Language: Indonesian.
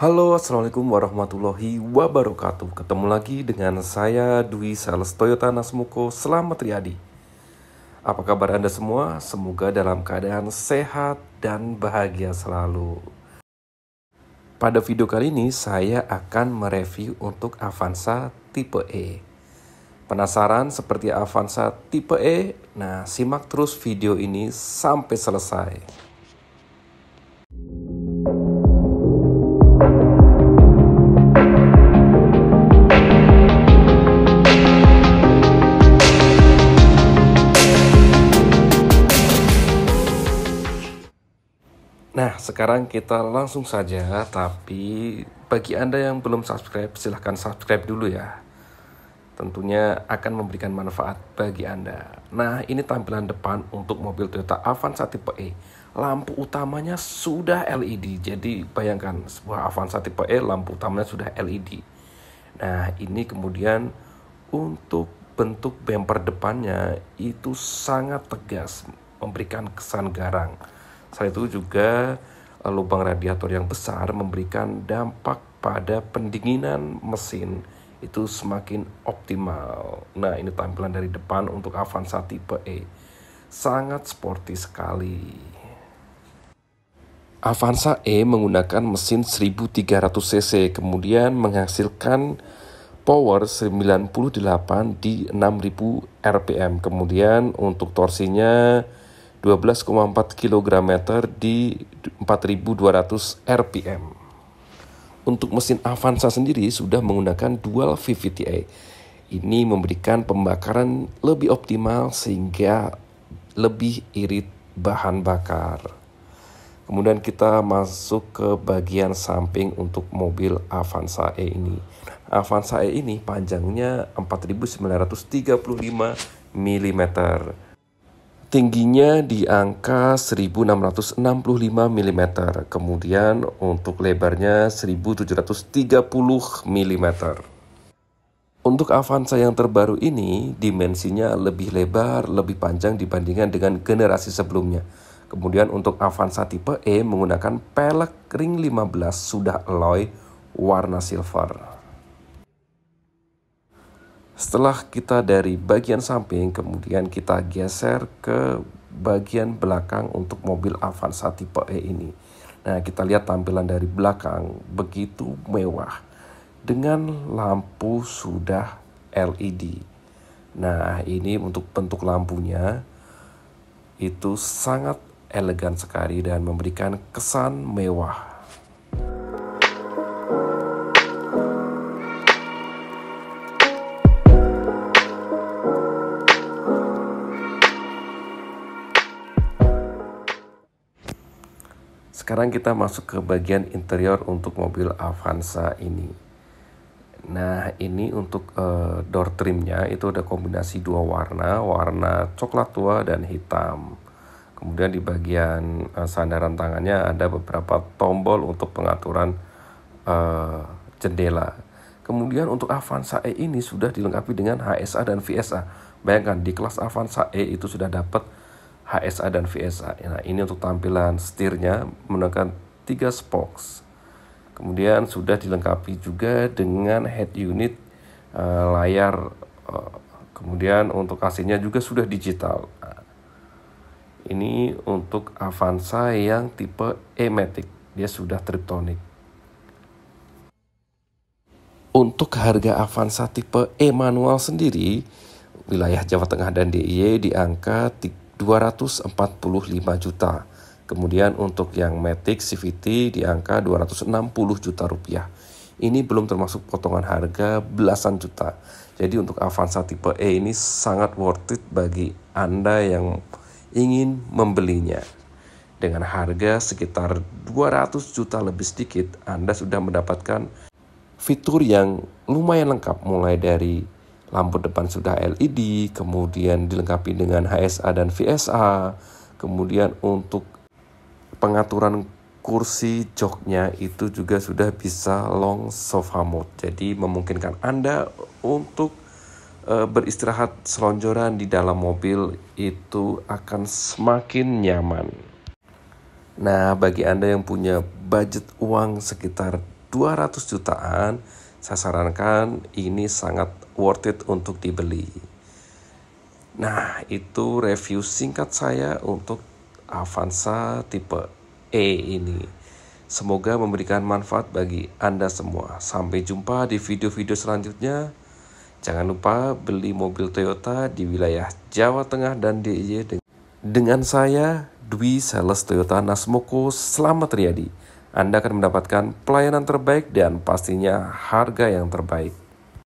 Halo, Assalamualaikum warahmatullahi wabarakatuh Ketemu lagi dengan saya Dwi Sales Toyota Nasmuko Selamat Riyadi Apa kabar Anda semua? Semoga dalam keadaan sehat dan bahagia selalu Pada video kali ini saya akan mereview untuk Avanza tipe E Penasaran seperti Avanza tipe E? Nah, simak terus video ini sampai selesai. Sekarang kita langsung saja, tapi bagi Anda yang belum subscribe, silahkan subscribe dulu ya. Tentunya akan memberikan manfaat bagi Anda. Nah, ini tampilan depan untuk mobil Toyota Avanza tipe E. Lampu utamanya sudah LED, jadi bayangkan sebuah Avanza tipe E lampu utamanya sudah LED. Nah, ini kemudian untuk bentuk bumper depannya itu sangat tegas, memberikan kesan garang. Selain itu juga lubang radiator yang besar memberikan dampak pada pendinginan mesin itu semakin optimal. Nah, ini tampilan dari depan untuk Avanza tipe E. Sangat sporty sekali. Avanza E menggunakan mesin 1300cc kemudian menghasilkan power 98 di 6000 rpm. Kemudian untuk torsinya 12,4 meter di 4200 rpm. Untuk mesin Avanza sendiri sudah menggunakan dual VVT-A. Ini memberikan pembakaran lebih optimal sehingga lebih irit bahan bakar. Kemudian kita masuk ke bagian samping untuk mobil Avanza E ini. Avanza E ini panjangnya 4935 mm Tingginya di angka 1665 mm, kemudian untuk lebarnya 1730 mm. Untuk Avanza yang terbaru ini, dimensinya lebih lebar, lebih panjang dibandingkan dengan generasi sebelumnya. Kemudian untuk Avanza tipe E menggunakan pelek ring 15 sudah alloy warna silver. Setelah kita dari bagian samping, kemudian kita geser ke bagian belakang untuk mobil Avanza tipe E ini. Nah, kita lihat tampilan dari belakang begitu mewah dengan lampu sudah LED. Nah, ini untuk bentuk lampunya itu sangat elegan sekali dan memberikan kesan mewah Sekarang kita masuk ke bagian interior untuk mobil Avanza ini. Nah ini untuk uh, door trimnya itu ada kombinasi dua warna, warna coklat tua dan hitam. Kemudian di bagian uh, sandaran tangannya ada beberapa tombol untuk pengaturan uh, jendela. Kemudian untuk Avanza E ini sudah dilengkapi dengan HSA dan VSA. Bayangkan di kelas Avanza E itu sudah dapat HSA dan VSA. Nah, ini untuk tampilan setirnya menggunakan tiga spokes. Kemudian sudah dilengkapi juga dengan head unit uh, layar. Uh, kemudian untuk AC-nya juga sudah digital. ini untuk Avanza yang tipe E-Matic. Dia sudah triptonic. Untuk harga Avanza tipe E manual sendiri, wilayah Jawa Tengah dan DIY di angka 245 juta. Kemudian untuk yang Matic CVT di angka 260 juta rupiah. Ini belum termasuk potongan harga belasan juta. Jadi untuk Avanza tipe E ini sangat worth it bagi Anda yang ingin membelinya. Dengan harga sekitar 200 juta lebih sedikit, Anda sudah mendapatkan fitur yang lumayan lengkap mulai dari lampu depan sudah LED, kemudian dilengkapi dengan HSA dan VSA, kemudian untuk pengaturan kursi joknya itu juga sudah bisa long sofa mode. Jadi memungkinkan Anda untuk e, beristirahat selonjoran di dalam mobil itu akan semakin nyaman. Nah, bagi Anda yang punya budget uang sekitar 200 jutaan, saya sarankan ini sangat worth it untuk dibeli. Nah, itu review singkat saya untuk Avanza tipe E ini. Semoga memberikan manfaat bagi Anda semua. Sampai jumpa di video-video selanjutnya. Jangan lupa beli mobil Toyota di wilayah Jawa Tengah dan DIY dengan saya Dwi Sales Toyota Nasmoko Selamat Riyadi. Anda akan mendapatkan pelayanan terbaik dan pastinya harga yang terbaik.